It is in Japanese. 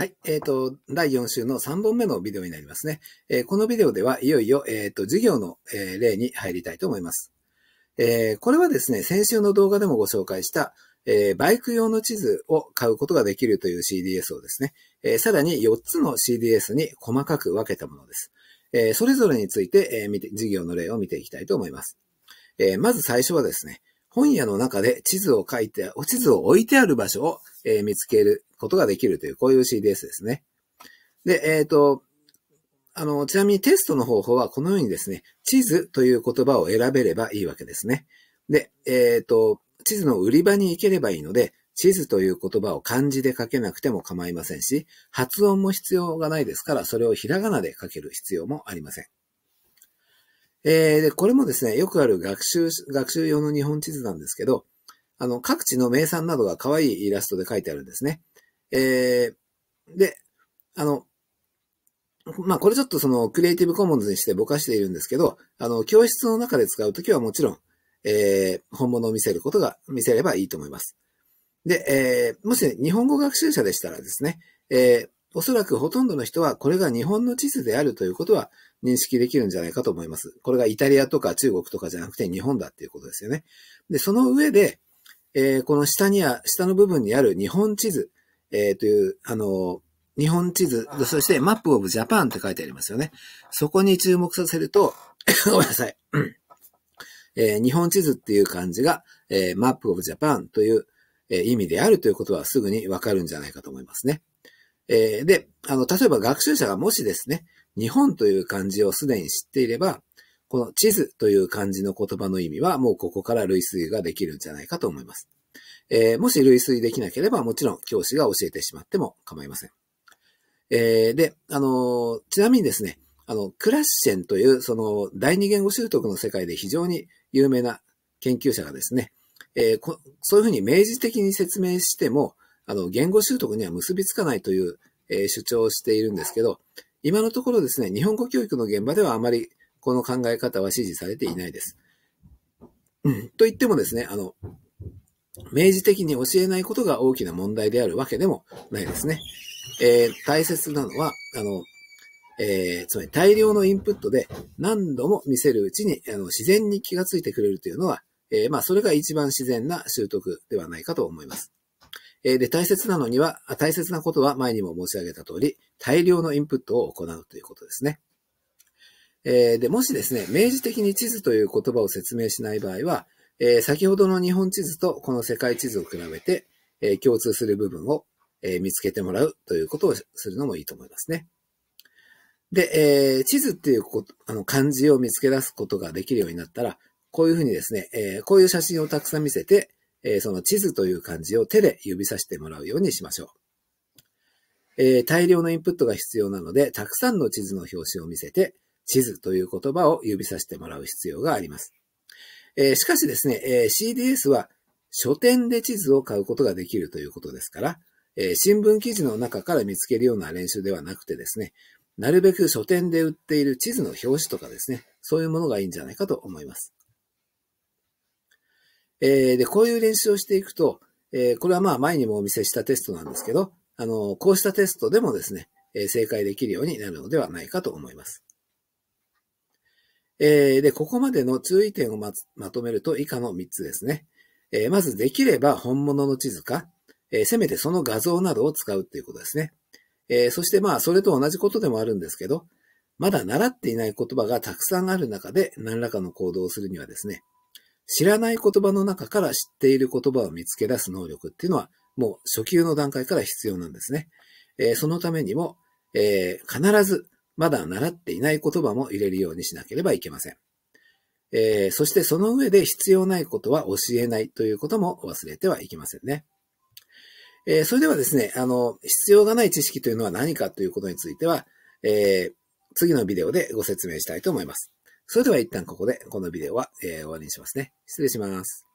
はい。えっ、ー、と、第4週の3本目のビデオになりますね。えー、このビデオでは、いよいよ、えっ、ー、と、授業の、え例に入りたいと思います。えこれはですね、先週の動画でもご紹介した、えバイク用の地図を買うことができるという CDS をですね、えさらに4つの CDS に細かく分けたものです。えそれぞれについて、えー、見て、授業の例を見ていきたいと思います。えまず最初はですね、本屋の中で地図を書いて、地図を置いてある場所を、えー、見つけることができるという、こういう CDS ですね。で、えっ、ー、と、あの、ちなみにテストの方法はこのようにですね、地図という言葉を選べればいいわけですね。で、えっ、ー、と、地図の売り場に行ければいいので、地図という言葉を漢字で書けなくても構いませんし、発音も必要がないですから、それをひらがなで書ける必要もありません。えー、で、これもですね、よくある学習、学習用の日本地図なんですけど、あの、各地の名産などが可愛いイラストで書いてあるんですね。えー、で、あの、まあ、これちょっとその、クリエイティブコモンズにしてぼかしているんですけど、あの、教室の中で使うときはもちろん、えー、本物を見せることが、見せればいいと思います。で、えー、もし、日本語学習者でしたらですね、えー、おそらくほとんどの人はこれが日本の地図であるということは認識できるんじゃないかと思います。これがイタリアとか中国とかじゃなくて日本だっていうことですよね。で、その上で、えー、この下には、下の部分にある日本地図、えー、という、あの日本地図、そしてマップオブジャパンって書いてありますよね。そこに注目させると、ごめんなさい。えー、日本地図っていう漢字が、えー、マップオブジャパンという、えー、意味であるということはすぐにわかるんじゃないかと思いますね。えー、で、あの、例えば学習者がもしですね、日本という漢字をすでに知っていれば、この地図という漢字の言葉の意味はもうここから類推ができるんじゃないかと思います。えー、もし類推できなければもちろん教師が教えてしまっても構いません。えー、で、あの、ちなみにですね、あの、クラッシェンというその第二言語習得の世界で非常に有名な研究者がですね、えー、そういうふうに明示的に説明しても、あの、言語習得には結びつかないという、えー、主張をしているんですけど、今のところですね、日本語教育の現場ではあまりこの考え方は支持されていないです。うん、と言ってもですね、あの、明示的に教えないことが大きな問題であるわけでもないですね。えー、大切なのは、あの、えー、つまり大量のインプットで何度も見せるうちにあの自然に気がついてくれるというのは、えー、まあ、それが一番自然な習得ではないかと思います。えで、大切なのには、大切なことは前にも申し上げた通り、大量のインプットを行うということですね。えで、もしですね、明示的に地図という言葉を説明しない場合は、え先ほどの日本地図とこの世界地図を比べて、え共通する部分を、え見つけてもらうということをするのもいいと思いますね。で、え地図っていうこと、あの漢字を見つけ出すことができるようになったら、こういうふうにですね、えこういう写真をたくさん見せて、えー、その地図という漢字を手で指さしてもらうようにしましょう。えー、大量のインプットが必要なので、たくさんの地図の表紙を見せて、地図という言葉を指さしてもらう必要があります。えー、しかしですね、え CDS は書店で地図を買うことができるということですから、え新聞記事の中から見つけるような練習ではなくてですね、なるべく書店で売っている地図の表紙とかですね、そういうものがいいんじゃないかと思います。えー、で、こういう練習をしていくと、えー、これはまあ前にもお見せしたテストなんですけど、あの、こうしたテストでもですね、えー、正解できるようになるのではないかと思います。えー、で、ここまでの注意点をままとめると以下の3つですね。えー、まずできれば本物の地図か、えー、せめてその画像などを使うっていうことですね。えー、そしてまあ、それと同じことでもあるんですけど、まだ習っていない言葉がたくさんある中で何らかの行動をするにはですね、知らない言葉の中から知っている言葉を見つけ出す能力っていうのは、もう初級の段階から必要なんですね。えー、そのためにも、えー、必ずまだ習っていない言葉も入れるようにしなければいけません。えー、そしてその上で必要ないことは教えないということも忘れてはいけませんね。えー、それではですね、あの、必要がない知識というのは何かということについては、えー、次のビデオでご説明したいと思います。それでは一旦ここでこのビデオは、えー、終わりにしますね。失礼します。